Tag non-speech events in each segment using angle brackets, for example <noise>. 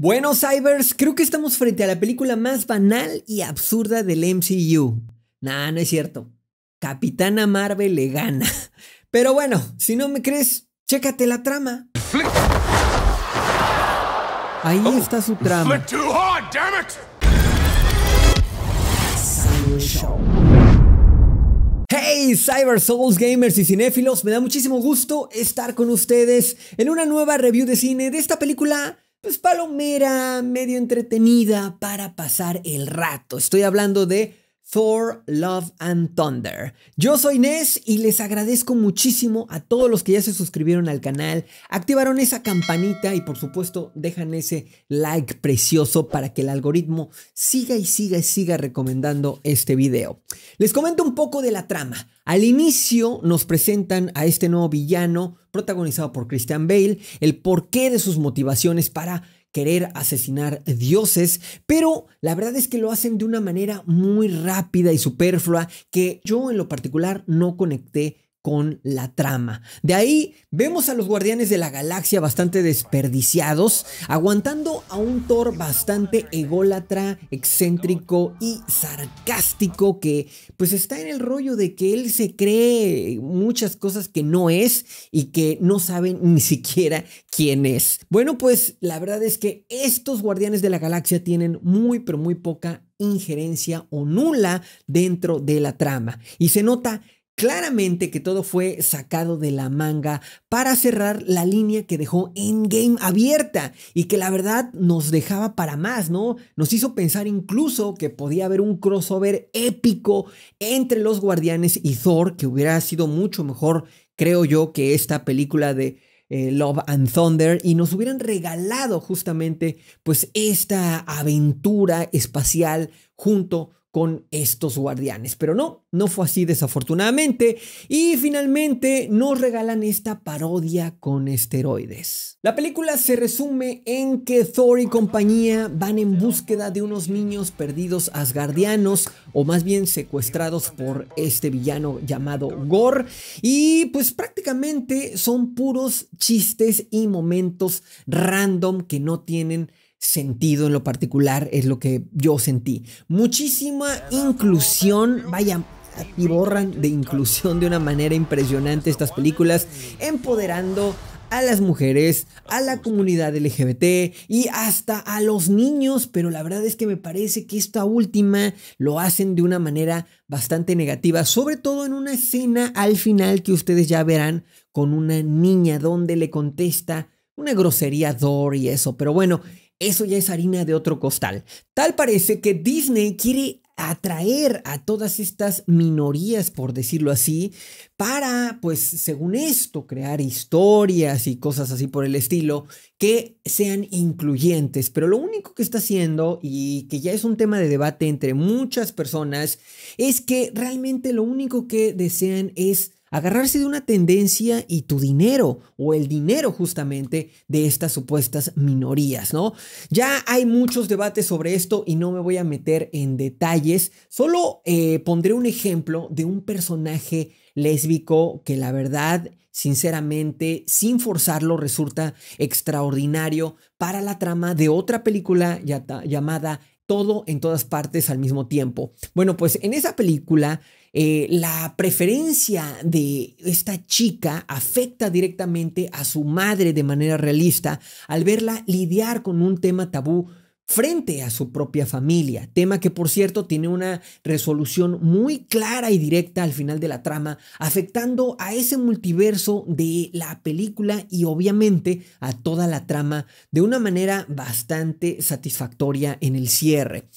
Bueno, Cybers, creo que estamos frente a la película más banal y absurda del MCU. Nah, no es cierto. Capitana Marvel le gana. <laughs> Pero bueno, si no me crees, chécate la trama. Ahí oh. está su trama. Hey Cyber Souls gamers y cinéfilos, me da muchísimo gusto estar con ustedes en una nueva review de cine de esta película pues palomera, medio entretenida para pasar el rato. Estoy hablando de Thor, Love and Thunder. Yo soy inés y les agradezco muchísimo a todos los que ya se suscribieron al canal, activaron esa campanita y por supuesto dejan ese like precioso para que el algoritmo siga y siga y siga recomendando este video. Les comento un poco de la trama. Al inicio nos presentan a este nuevo villano protagonizado por Christian Bale, el porqué de sus motivaciones para querer asesinar dioses, pero la verdad es que lo hacen de una manera muy rápida y superflua que yo en lo particular no conecté con la trama. De ahí vemos a los Guardianes de la Galaxia bastante desperdiciados, aguantando a un Thor bastante ególatra, excéntrico y sarcástico que pues está en el rollo de que él se cree muchas cosas que no es y que no saben ni siquiera quién es. Bueno, pues la verdad es que estos Guardianes de la Galaxia tienen muy pero muy poca injerencia o nula dentro de la trama y se nota Claramente que todo fue sacado de la manga para cerrar la línea que dejó Endgame abierta y que la verdad nos dejaba para más, ¿no? Nos hizo pensar incluso que podía haber un crossover épico entre los Guardianes y Thor, que hubiera sido mucho mejor, creo yo, que esta película de eh, Love and Thunder y nos hubieran regalado justamente pues esta aventura espacial junto con estos guardianes. Pero no, no fue así desafortunadamente. Y finalmente nos regalan esta parodia con esteroides. La película se resume en que Thor y compañía van en búsqueda de unos niños perdidos asgardianos o más bien secuestrados por este villano llamado Gore. Y pues prácticamente son puros chistes y momentos random que no tienen sentido en lo particular, es lo que yo sentí. Muchísima inclusión, vaya, y borran de inclusión de una manera impresionante estas películas, empoderando a las mujeres, a la comunidad LGBT y hasta a los niños, pero la verdad es que me parece que esta última lo hacen de una manera bastante negativa, sobre todo en una escena al final que ustedes ya verán con una niña donde le contesta una grosería Dory y eso, pero bueno, eso ya es harina de otro costal. Tal parece que Disney quiere atraer a todas estas minorías, por decirlo así, para, pues, según esto, crear historias y cosas así por el estilo que sean incluyentes. Pero lo único que está haciendo, y que ya es un tema de debate entre muchas personas, es que realmente lo único que desean es agarrarse de una tendencia y tu dinero o el dinero justamente de estas supuestas minorías, ¿no? Ya hay muchos debates sobre esto y no me voy a meter en detalles, solo eh, pondré un ejemplo de un personaje lésbico que la verdad, sinceramente, sin forzarlo, resulta extraordinario para la trama de otra película llamada todo en todas partes al mismo tiempo. Bueno, pues en esa película eh, la preferencia de esta chica afecta directamente a su madre de manera realista al verla lidiar con un tema tabú frente a su propia familia, tema que por cierto tiene una resolución muy clara y directa al final de la trama, afectando a ese multiverso de la película y obviamente a toda la trama de una manera bastante satisfactoria en el cierre.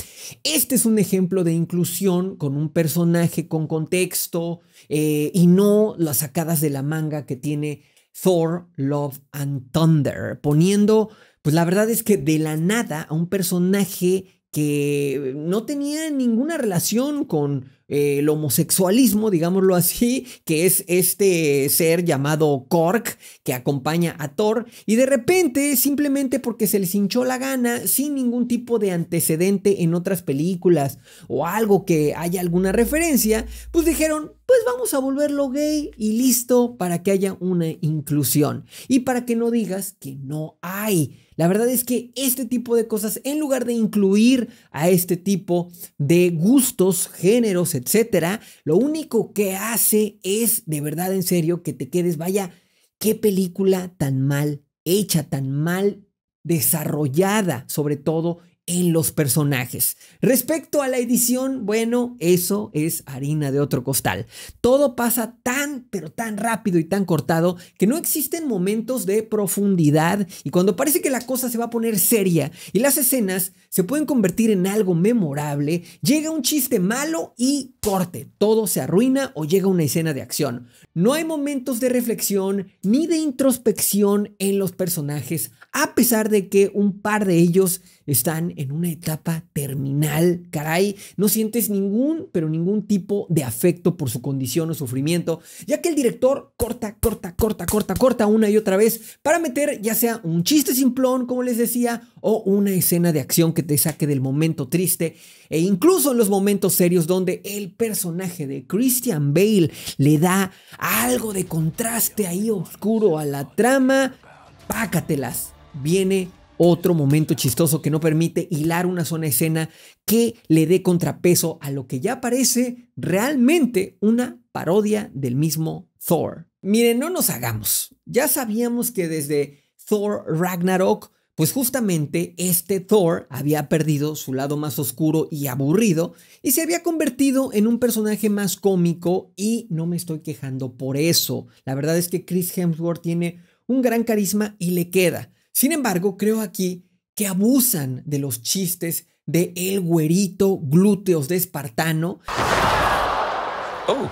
Este es un ejemplo de inclusión con un personaje con contexto eh, y no las sacadas de la manga que tiene Thor, Love and Thunder, poniendo pues la verdad es que de la nada a un personaje que no tenía ninguna relación con eh, el homosexualismo, digámoslo así, que es este ser llamado Cork que acompaña a Thor, y de repente, simplemente porque se les hinchó la gana, sin ningún tipo de antecedente en otras películas o algo que haya alguna referencia, pues dijeron, pues vamos a volverlo gay y listo para que haya una inclusión y para que no digas que no hay. La verdad es que este tipo de cosas, en lugar de incluir a este tipo de gustos, géneros, etcétera, lo único que hace es de verdad en serio que te quedes, vaya, qué película tan mal hecha, tan mal desarrollada, sobre todo en los personajes. Respecto a la edición, bueno, eso es harina de otro costal. Todo pasa tan, pero tan rápido y tan cortado que no existen momentos de profundidad y cuando parece que la cosa se va a poner seria y las escenas se pueden convertir en algo memorable, llega un chiste malo y corte, todo se arruina o llega una escena de acción. No hay momentos de reflexión ni de introspección en los personajes, a pesar de que un par de ellos están en una etapa terminal, caray, no sientes ningún, pero ningún tipo de afecto por su condición o sufrimiento, ya que el director corta, corta, corta, corta, corta una y otra vez para meter ya sea un chiste simplón, como les decía, o una escena de acción que te saque del momento triste e incluso en los momentos serios donde el personaje de Christian Bale le da algo de contraste ahí oscuro a la trama, pácatelas, viene otro momento chistoso que no permite hilar una zona escena que le dé contrapeso a lo que ya parece realmente una parodia del mismo Thor. Miren, no nos hagamos. Ya sabíamos que desde Thor Ragnarok pues justamente este Thor había perdido su lado más oscuro y aburrido y se había convertido en un personaje más cómico y no me estoy quejando por eso. La verdad es que Chris Hemsworth tiene un gran carisma y le queda. Sin embargo, creo aquí que abusan de los chistes de el güerito glúteos de espartano. Oh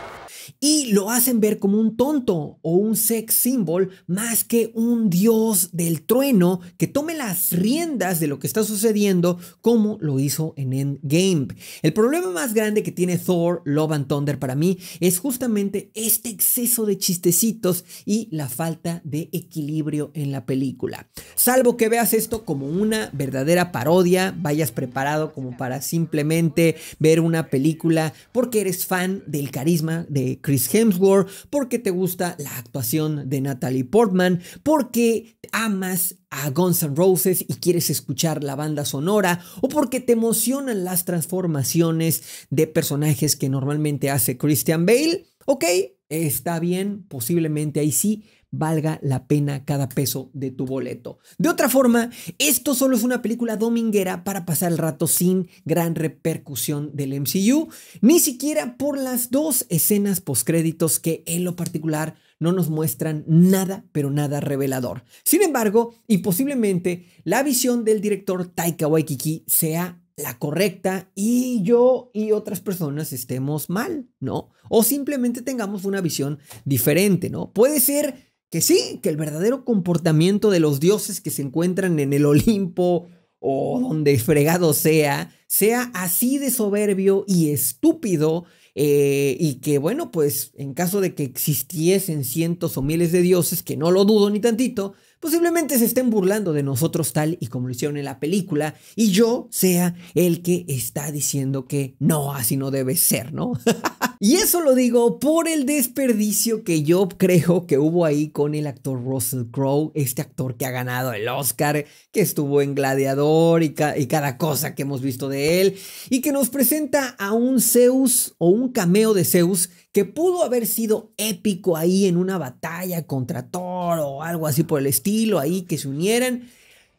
y lo hacen ver como un tonto o un sex symbol más que un dios del trueno que tome las riendas de lo que está sucediendo como lo hizo en Endgame. El problema más grande que tiene Thor, Love and Thunder para mí es justamente este exceso de chistecitos y la falta de equilibrio en la película. Salvo que veas esto como una verdadera parodia, vayas preparado como para simplemente ver una película porque eres fan del carisma de Chris Hemsworth, porque te gusta la actuación de Natalie Portman, porque amas a Guns N' Roses y quieres escuchar la banda sonora o porque te emocionan las transformaciones de personajes que normalmente hace Christian Bale, ok, está bien, posiblemente ahí sí, valga la pena cada peso de tu boleto. De otra forma, esto solo es una película dominguera para pasar el rato sin gran repercusión del MCU, ni siquiera por las dos escenas postcréditos que en lo particular no nos muestran nada, pero nada revelador. Sin embargo, y posiblemente, la visión del director Taika Waikiki sea la correcta y yo y otras personas estemos mal, ¿no? O simplemente tengamos una visión diferente, ¿no? Puede ser que sí, que el verdadero comportamiento de los dioses que se encuentran en el Olimpo o donde fregado sea, sea así de soberbio y estúpido eh, y que bueno, pues en caso de que existiesen cientos o miles de dioses, que no lo dudo ni tantito, posiblemente se estén burlando de nosotros tal y como lo hicieron en la película, y yo sea el que está diciendo que no, así no debe ser, ¿no? <laughs> Y eso lo digo por el desperdicio que yo creo que hubo ahí con el actor Russell Crowe, este actor que ha ganado el Oscar, que estuvo en Gladiador y, cada cosa que hemos visto de él, y que nos presenta a un Zeus o un cameo de Zeus que pudo haber sido épico ahí en una batalla contra Thor o algo así por el estilo, ahí que se unieran.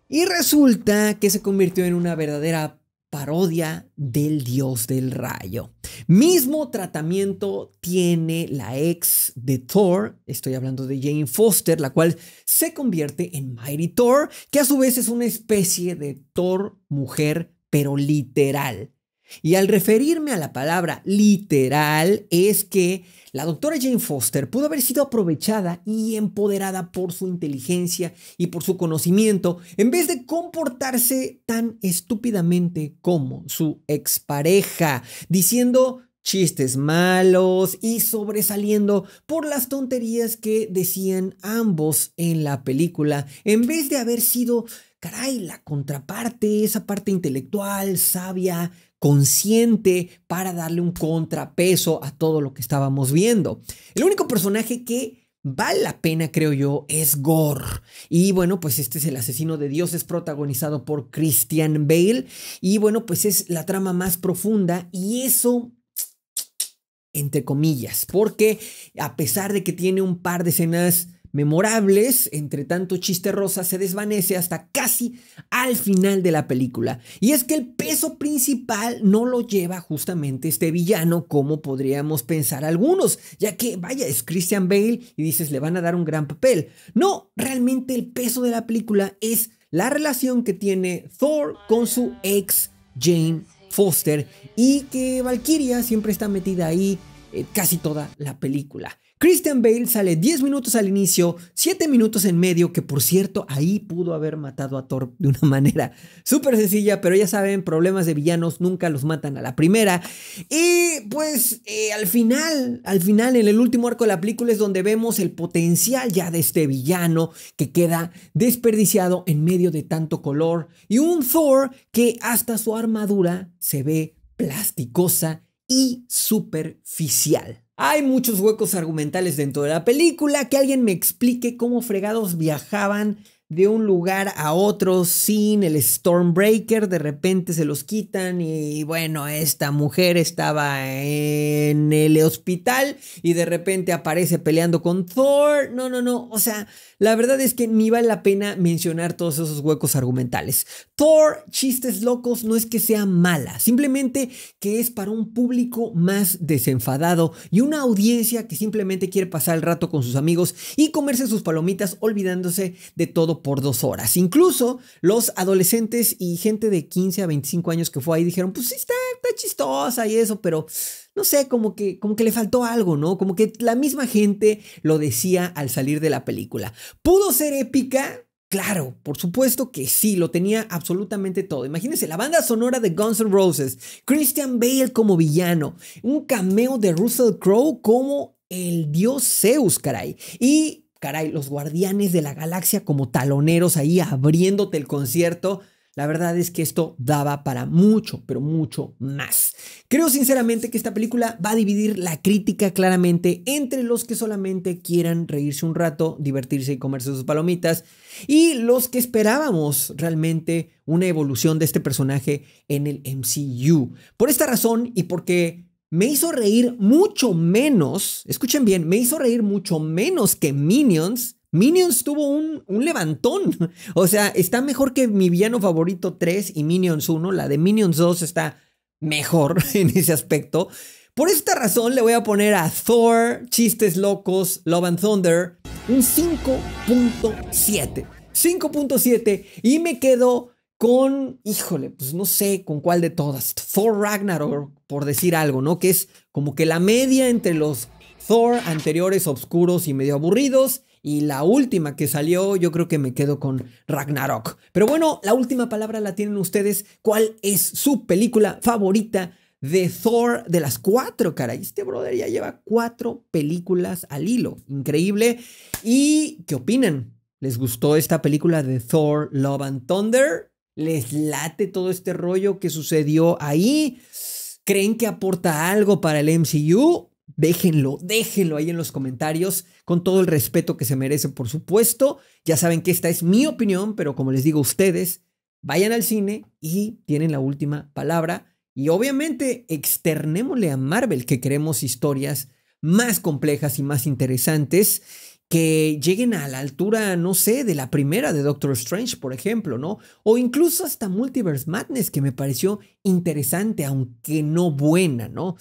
Y resulta que se convirtió en una verdadera parodia del dios del rayo. Mismo tratamiento tiene la ex de Thor, estoy hablando de Jane Foster, la cual se convierte en Mighty Thor, que a su vez es una especie de Thor mujer, pero literal. Y al referirme a la palabra literal es que la doctora Jane Foster pudo haber sido aprovechada y empoderada por su inteligencia y por su conocimiento en vez de comportarse tan estúpidamente como su expareja, diciendo chistes malos y sobresaliendo por las tonterías que decían ambos en la película, en vez de haber sido caray, la contraparte, esa parte intelectual, sabia, consciente, para darle un contrapeso a todo lo que estábamos viendo. El único personaje que vale la pena, creo yo, es Gore. Y bueno, pues este es el asesino de Dios, es protagonizado por Christian Bale. Y bueno, pues es la trama más profunda y eso entre comillas, porque a pesar de que tiene un par de escenas memorables, entre tanto chiste rosa, se desvanece hasta casi al final de la película. Y es que el peso principal no lo lleva justamente este villano como podríamos pensar algunos, ya que vaya, es Christian Bale y dices le van a dar un gran papel. No, realmente el peso de la película es la relación que tiene Thor con su ex Jane Foster y que Valkyria siempre está metida ahí eh, casi toda la película. Christian Bale sale 10 minutos al inicio, 7 minutos en medio, que por cierto ahí pudo haber matado a Thor de una <laughs> manera súper sencilla, pero ya saben, problemas de villanos nunca los matan a la primera. Y pues eh, al final, al final, en el último arco de la película es donde vemos el potencial ya de este villano que queda desperdiciado en medio de tanto color y un Thor que hasta su armadura se ve plasticosa y superficial. Hay muchos huecos argumentales dentro de la película, que alguien me explique cómo fregados viajaban de un lugar a otro sin el Stormbreaker, de repente se los quitan y bueno, esta mujer estaba en el hospital y de repente aparece peleando con Thor. No, no, no, o sea, la verdad es que ni vale la pena mencionar todos esos huecos argumentales. Thor, chistes locos, no es que sea mala, simplemente que es para un público más desenfadado y una audiencia que simplemente quiere pasar el rato con sus amigos y comerse sus palomitas olvidándose de todo por dos horas. Incluso los adolescentes y gente de 15 a 25 años que fue ahí dijeron, pues sí, está, está chistosa y eso, pero no sé, como que, como que le faltó algo, ¿no? Como que la misma gente lo decía al salir de la película. ¿Pudo ser épica? Claro, por supuesto que sí, lo tenía absolutamente todo. Imagínense la banda sonora de Guns N' Roses, Christian Bale como villano, un cameo de Russell Crowe como el dios Zeus, caray, y caray, los guardianes de la galaxia como taloneros ahí abriéndote el concierto. La verdad es que esto daba para mucho, pero mucho más. Creo sinceramente que esta película va a dividir la crítica claramente entre los que solamente quieran reírse un rato, divertirse y comerse sus palomitas, y los que esperábamos realmente una evolución de este personaje en el MCU. Por esta razón y porque me hizo reír mucho menos, escuchen bien, me hizo reír mucho menos que Minions. Minions tuvo un, levantón. <laughs> O sea, está mejor que mi villano favorito 3 y Minions 1. La de Minions 2 está mejor <laughs> en ese aspecto. Por esta razón le voy a poner a Thor, Chistes Locos, Love and Thunder un 5.7. 5.7 y me quedo con, híjole, pues no sé con cuál de todas, Thor Ragnarok, por decir algo, ¿no? Que es como que la media entre los Thor anteriores oscuros y medio aburridos y la última que salió, yo creo que me quedo con Ragnarok. Pero bueno, la última palabra la tienen ustedes. ¿Cuál es su película favorita de Thor de las cuatro, caray? Este brother ya lleva cuatro películas al hilo. Increíble. ¿Y qué opinan? ¿Les gustó esta película de Thor Love and Thunder? les late todo este rollo que sucedió ahí. ¿Creen que aporta algo para el MCU? Déjenlo, déjenlo ahí en los comentarios, con todo el respeto que se merece, por supuesto. Ya saben que esta es mi opinión, pero como les digo a ustedes, vayan al cine y tienen la última palabra. Y obviamente externémosle a Marvel que queremos historias más complejas y más interesantes que lleguen a la altura, no sé, de la primera de Doctor Strange, por ejemplo, ¿no? O incluso hasta Multiverse Madness, que me pareció interesante, aunque no buena, ¿no?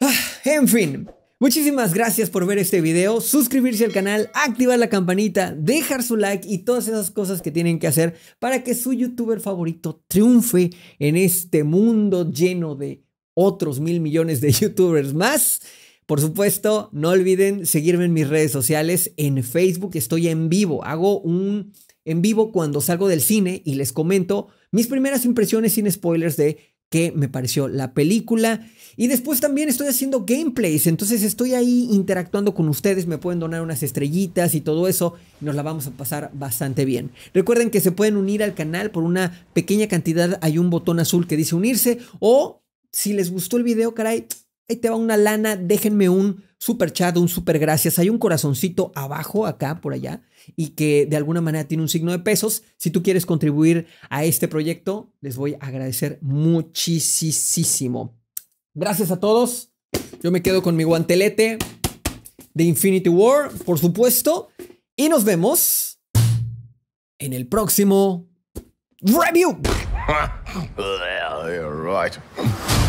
Ah, en fin, Muchísimas gracias por ver este video, suscribirse al canal, activar la campanita, dejar su like y todas esas cosas que tienen que hacer para que su youtuber favorito triunfe en este mundo lleno de otros mil millones de <laughs> youtubers más. Por supuesto, no olviden seguirme en mis redes sociales. En Facebook estoy en vivo. Hago un en vivo cuando salgo del cine y les comento mis primeras impresiones sin spoilers de qué me pareció la película. Y después también estoy haciendo gameplays, entonces estoy ahí interactuando con ustedes, me pueden donar unas estrellitas y todo eso, nos la vamos a pasar bastante bien. Recuerden que se pueden unir al canal por una pequeña cantidad, hay un botón azul que dice unirse, o si les gustó el video, caray, ahí te va una lana, déjenme un super chat, un super gracias. Hay un corazoncito abajo, acá, por allá, y que de alguna manera tiene un signo de pesos. Si tú quieres contribuir a este proyecto, les voy a agradecer muchísimo. Gracias a todos. Yo me quedo con mi guantelete de Infinity War, por supuesto. Y nos vemos en el próximo review. <laughs>